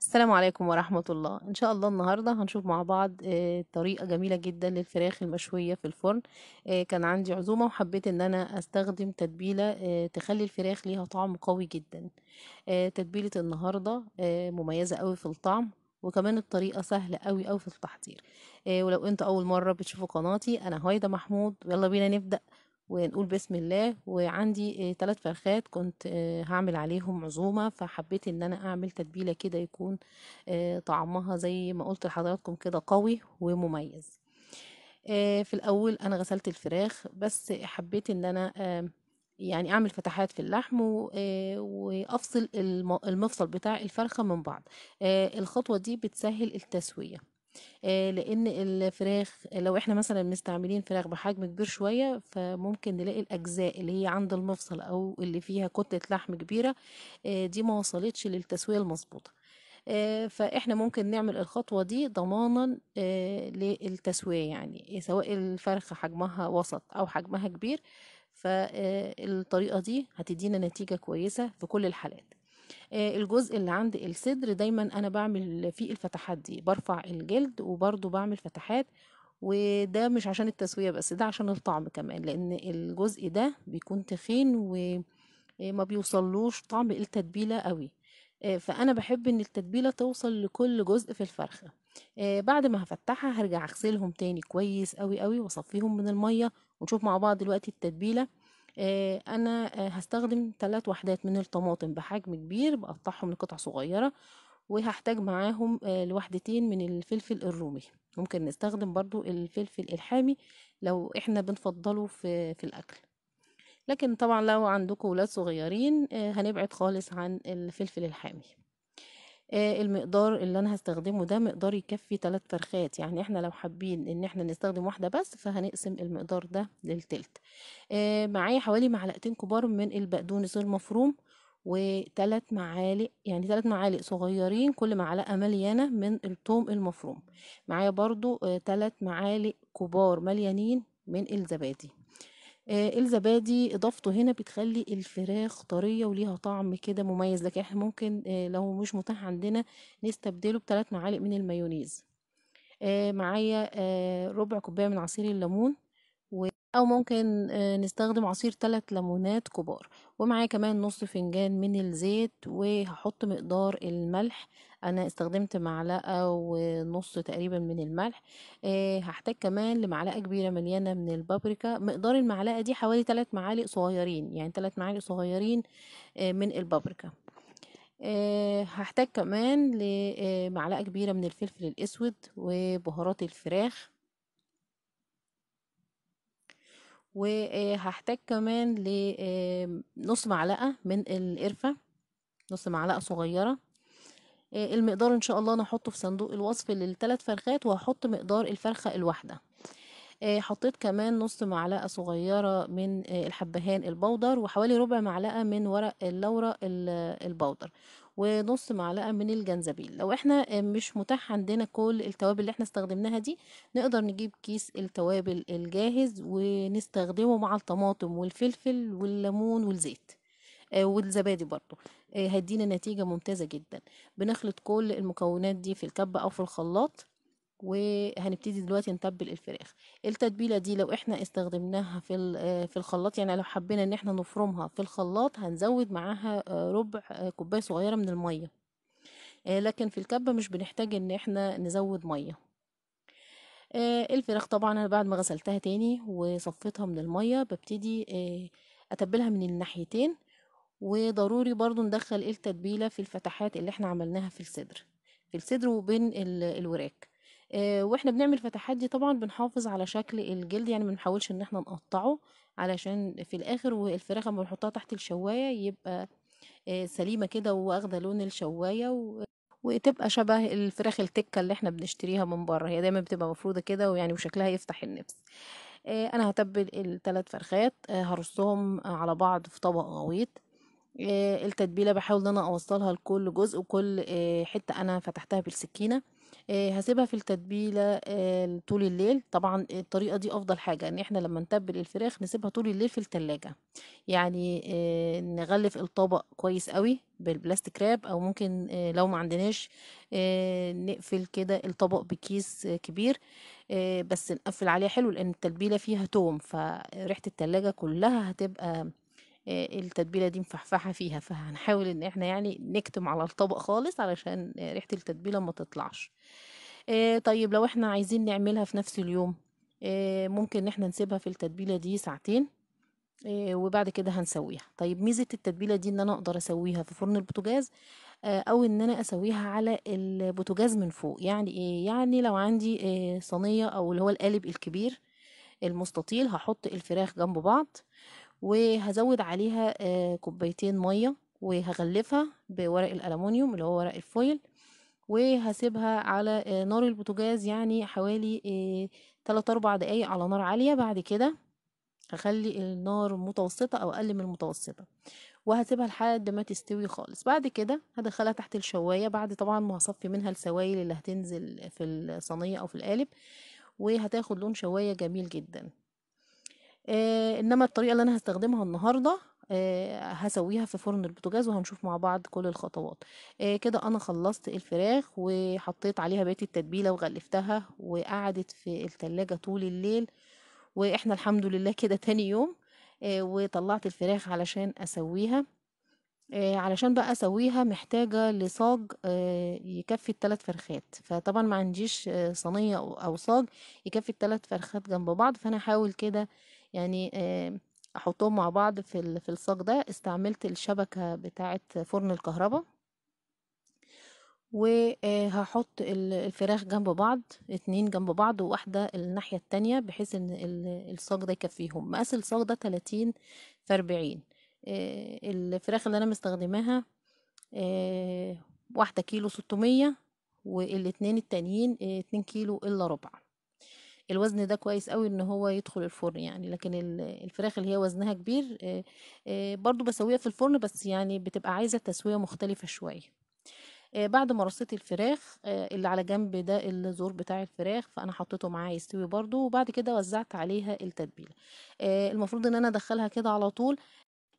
السلام عليكم ورحمة الله إن شاء الله النهاردة هنشوف مع بعض آه، طريقة جميلة جدا للفراخ المشوية في الفرن آه، كان عندي عزومة وحبيت إن أنا أستخدم تتبيلة آه، تخلي الفراخ ليها طعم قوي جدا تتبيلة النهاردة مميزة قوي في الطعم وكمان الطريقة سهلة قوي قوي في التحضير ولو انت أول مرة بتشوفوا قناتي أنا هايدا محمود ويلا بينا نبدأ ونقول بسم الله وعندي ثلاث آه، فرخات كنت آه، هعمل عليهم عزومة فحبيت ان انا اعمل تتبيلة كده يكون آه، طعمها زي ما قلت لحضراتكم كده قوي ومميز في الاول انا غسلت الفراخ بس حبيت ان انا يعني اعمل فتحات في اللحم وافصل المفصل بتاع الفرخه من بعض الخطوه دي بتسهل التسويه آه، لإن الفراخ لو إحنا مثلًا مستعملين فراخ بحجم كبير شوية، فممكن نلاقي الأجزاء اللي هي عند المفصل أو اللي فيها كتلة لحم كبيرة آه، دي ما وصلتش للتسوية المظبوطه آآ آه، فإحنا ممكن نعمل الخطوة دي ضمانًا للتسوية يعني، سواء الفرخة حجمها وسط أو حجمها كبير، فالطريقه الطريقة دي هتدينا نتيجة كويسة في كل الحالات. آه، الجزء اللي عند الصدر دايما انا بعمل فيه الفتحات دي برفع الجلد وبرضو بعمل فتحات وده مش عشان التسوية بس ده عشان الطعم كمان لان الجزء ده بيكون تخين وما آه، بيوصلوش طعم التتبيلة قوي آه، فانا بحب ان التتبيلة توصل لكل جزء في الفرخة بعد ما هفتحها هرجع اغسلهم تاني كويس قوي قوي واصفيهم من المية ونشوف مع بعض دلوقتي التتبيلة آه، انا آه، هستخدم ثلاث وحدات من الطماطم بحجم كبير بقطعهم لقطع صغيرة وهحتاج معاهم آه، لوحدتين من الفلفل الرومي ممكن نستخدم برضو الفلفل الحامي لو احنا بنفضله في, في الاكل لكن طبعا لو عندكم ولاد صغيرين هنبعد خالص عن الفلفل الحامي آه، المقدار اللي انا هستخدمه ده مقدار يكفي ثلاث فرخات يعني احنا لو حابين ان احنا نستخدم واحدة بس فهنقسم المقدار ده للتلت آه، معايا حوالي معلقتين كبار من البقدونس المفروم وثلاث معالق يعني ثلاث معالق صغيرين كل معلقه مليانه من الثوم المفروم معايا برضو ثلاث آه، معالق كبار مليانين من الزبادي آه، الزبادي اضافته هنا بتخلي الفراخ طريه وليها طعم كده مميز لكن احنا ممكن آه، لو مش متاح عندنا نستبدله بثلاث معالق من المايونيز آه، معايا ربع كوبايه من عصير الليمون أو ممكن آه، نستخدم عصير تلات ليمونات كبار ومعاه كمان نص فنجان من الزيت وهحط مقدار الملح أنا استخدمت معلقة ونص تقريبا من الملح آه، هحتاج كمان لمعلقة كبيرة مليانة من البابريكا مقدار المعلقة دي حوالي تلات معالق صغيرين يعني تلات معالق صغيرين آه، من البابريكا هحتاج كمان لمعلقة كبيرة من الفلفل الأسود وبهارات الفراخ وهحتاج كمان لنص معلقة من القرفة نص معلقة صغيرة آه، المقدار ان شاء الله نحطه هحطه في صندوق الوصف للثلاث فرخات وهحط مقدار الفرخة الواحدة آه، حطيت كمان نص معلقة صغيرة من آه، الحبهان البودر وحوالي ربع معلقة من ورق اللورة البودر ونص معلقه من الجنزبيل لو احنا آه، مش متاح عندنا كل التوابل اللي احنا استخدمناها دي نقدر نجيب كيس التوابل الجاهز ونستخدمه مع الطماطم والفلفل والليمون والزيت آه، والزبادي برضو آه، هيدينا نتيجه ممتازه جدا بنخلط كل المكونات دي في الكبه او في الخلاط وهنبتدي دلوقتي نتبل الفراخ التتبيله دي لو احنا استخدمناها في في الخلاط يعني لو حبينا ان احنا نفرمها في الخلاط هنزود معاها آه، ربع آه، كوبايه صغيره من الميه آه، لكن في الكبه مش بنحتاج ان احنا نزود ميه الفراخ طبعا انا بعد ما غسلتها تاني وصفيتها من الميه ببتدي اتبلها من الناحيتين وضروري برضو ندخل التتبيله في الفتحات اللي احنا عملناها في الصدر في الصدر وبين الوراك آه، واحنا بنعمل فتحات دي طبعا بنحافظ على شكل الجلد يعني ما بنحاولش ان احنا نقطعه علشان في الاخر والفراخ لما بنحطها تحت الشوايه يبقى آه، سليمه كده واخده لون الشوايه و... وتبقى شبه الفراخ التكه اللي احنا بنشتريها من بره هي دايما بتبقى مفروده كده ويعني وشكلها يفتح النفس آه، انا هتبل الثلاث فرخات هرصهم على بعض في طبق غويط التتبيله بحاول ان انا اوصلها لكل جزء وكل حته انا فتحتها بالسكينه هسيبها آه، في التتبيلة آه، طول الليل، طبعًا الطريقة دي أفضل حاجة، إن إحنا لمّا نتبّل الفراخ نسيبها طول الليل في التلاجة، يعني آه، نغلِّف الطبق كويس أوي بالبلاستيك راب أو ممكن لو ما عندناش نقفل كده الطبق بكيس كبير بس نقفّل عليه حلو، لإن التتبيلة فيها توم، فريحة التلاجة كلّها هتبقى التتبيله دي مفحفحه فيها فهنحاول ان احنا يعني نكتم على الطبق خالص علشان ريحه التتبيله ما تطلعش طيب لو احنا عايزين نعملها في نفس اليوم ممكن ان احنا نسيبها في التتبيله دي ساعتين وبعد كده هنسويها طيب ميزه التتبيله دي ان انا اقدر اسويها في فرن البوتاجاز او ان انا اسويها على البوتاجاز من فوق يعني ايه يعني لو عندي صينيه او اللي هو القالب الكبير المستطيل هحط الفراخ جنب بعض وهزود عليها آه، كوبايتين ميه وهغلفها بورق الالومنيوم اللي هو ورق الفويل وهسيبها على آه، نار البوتجاز يعني حوالي 3 آه، أربع دقايق على نار عاليه بعد كده هخلي النار متوسطه او اقل من المتوسطه وهسيبها لحد ما تستوي خالص بعد كده هدخلها تحت الشوايه بعد طبعا ما هصفي منها السوائل اللي هتنزل في الصينيه او في القالب وهتاخد لون شوايه جميل جدا آه انما الطريقه اللي انا هستخدمها النهارده آه هسويها في فرن البوتاجاز وهنشوف مع بعض كل الخطوات آه كده انا خلصت الفراخ وحطيت عليها بقيه التتبيله وغلفتها وقعدت في التلاجة طول الليل واحنا الحمد لله كده تاني يوم آه وطلعت الفراخ علشان اسويها آه، علشان بقى اسويها محتاجة لصاج آه، يكفي التلات فرخات فطبعا ما عنديش آه، صينية او صاج يكفي التلات فرخات جنب بعض فانا هحاول كده يعني احطهم مع بعض في في الصاج ده استعملت الشبكه بتاعه فرن الكهرباء وهحط الفراخ جنب بعض اتنين جنب بعض وواحدة الناحية التانية بحيث ان الصاج ده يكفيهم مقاس الصاج ده تلاتين في اربعين آه، الفراخ اللي انا مستخدماها آه، واحدة كيلو ستمية والاتنين التانيين آه، اتنين كيلو الا ربع الوزن ده كويس قوي ان هو يدخل الفرن يعني لكن الفراخ اللي هي وزنها كبير برضو بسويها في الفرن بس يعني بتبقى عايزه تسويه مختلفه شويه بعد ما رصيت الفراخ اللي على جنب ده الزور بتاع الفراخ فانا حطيته معاه يستوي برضو وبعد كده وزعت عليها التتبيله المفروض ان انا ادخلها كده على طول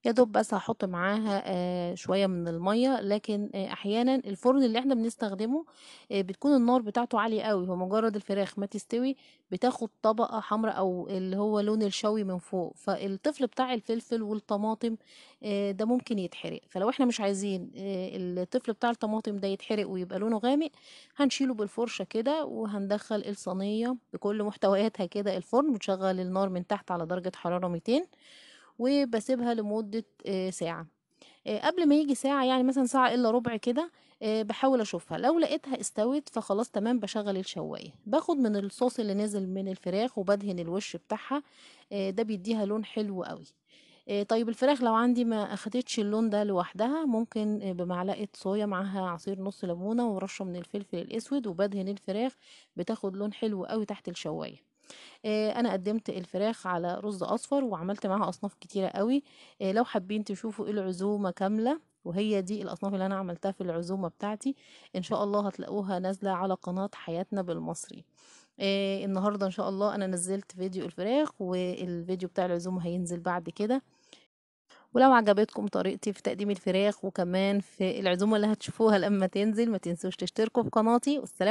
يا دوب بس هحط معاها شويه من الميه لكن احيانا الفرن اللي احنا بنستخدمه بتكون النار بتاعته عاليه قوي فمجرد الفراخ ما تستوي بتاخد طبقه حمراء او اللي هو لون الشوي من فوق فالطفل بتاع الفلفل والطماطم ده ممكن يتحرق فلو احنا مش عايزين الطفل بتاع الطماطم ده يتحرق ويبقى لونه غامق هنشيله بالفرشه كده وهندخل الصينيه بكل محتوياتها كده الفرن بتشغل النار من تحت على درجه حراره 200 وبسيبها لمدة آه، ساعة آه، قبل ما يجي ساعة يعني مثلا ساعة إلا ربع كده آه، بحاول أشوفها لو لقيتها استوت فخلاص تمام بشغل الشواية باخد من الصوص اللي نزل من الفراخ وبدهن الوش بتاعها ده بيديها لون حلو قوي طيب الفراخ لو عندي ما أخدتش اللون ده لوحدها ممكن بمعلقة صويا معاها عصير نص ليمونة ورشة من الفلفل الأسود وبدهن الفراخ بتاخد لون حلو قوي تحت الشواية آه، انا قدمت الفراخ على رز اصفر وعملت معاها اصناف كتيره قوي آه، لو حابين تشوفوا إيه العزومه كامله وهي دي الاصناف اللي انا عملتها في العزومه بتاعتي ان شاء الله هتلاقوها نازله على قناه حياتنا بالمصري إيه النهارده ان شاء الله انا نزلت فيديو الفراخ والفيديو بتاع العزومه هينزل بعد كده ولو عجبتكم طريقتي في تقديم الفراخ وكمان في العزومه اللي هتشوفوها لما تنزل ما تنسوش تشتركوا في قناتي والسلام